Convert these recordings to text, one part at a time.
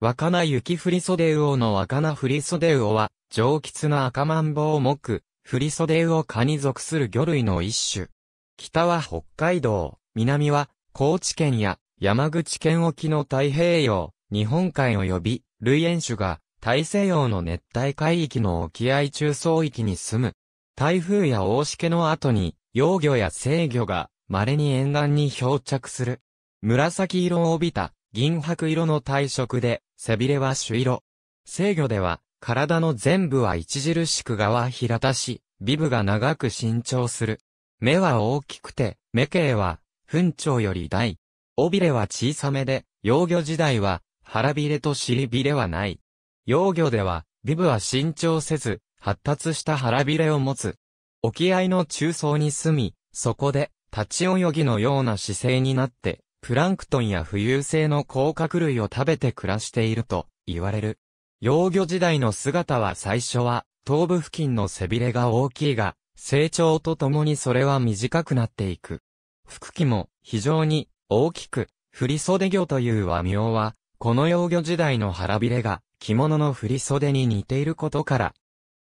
若菜雪り袖魚の若菜り袖魚は、上吉の赤マンボ降目、袖魚科に属する魚類の一種。北は北海道、南は高知県や山口県沖の太平洋、日本海及び、類縁種が大西洋の熱帯海域の沖合中層域に住む。台風や大しけの後に、幼魚や生魚が稀に沿岸に漂着する。紫色を帯びた銀白色の体色で、背びれは朱色。制御では、体の全部は著しく側平たし、ビブが長く伸長する。目は大きくて、目形は、粉腸より大。尾びれは小さめで、幼魚時代は、腹びれと尻びれはない。幼魚では、ビブは伸長せず、発達した腹びれを持つ。沖合の中層に住み、そこで、立ち泳ぎのような姿勢になって、プランクトンや浮遊性の甲殻類を食べて暮らしていると言われる。幼魚時代の姿は最初は頭部付近の背びれが大きいが、成長とともにそれは短くなっていく。腹器も非常に大きく、振袖魚という和名は、この幼魚時代の腹びれが着物の振袖に似ていることから、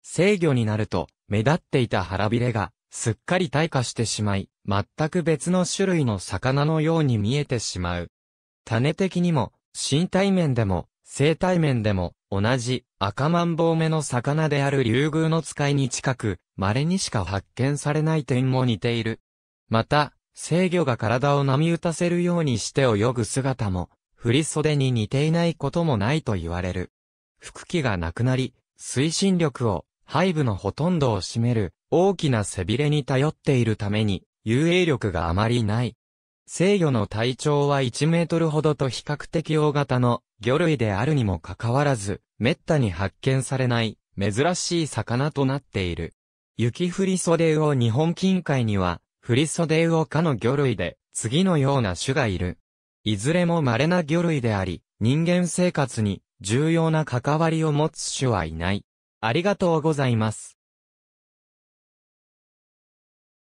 制魚になると目立っていた腹びれがすっかり退化してしまい、全く別の種類の魚のように見えてしまう。種的にも、身体面でも、生体面でも、同じ赤マンボウ目の魚である竜宮の使いに近く、稀にしか発見されない点も似ている。また、制御が体を波打たせるようにして泳ぐ姿も、振り袖に似ていないこともないと言われる。腹気がなくなり、推進力を、背部のほとんどを占める、大きな背びれに頼っているために、遊泳力があまりない。制魚の体長は1メートルほどと比較的大型の魚類であるにもかかわらず、滅多に発見されない珍しい魚となっている。雪降り袖魚日本近海には、降り袖魚科の魚類で、次のような種がいる。いずれも稀な魚類であり、人間生活に重要な関わりを持つ種はいない。ありがとうございます。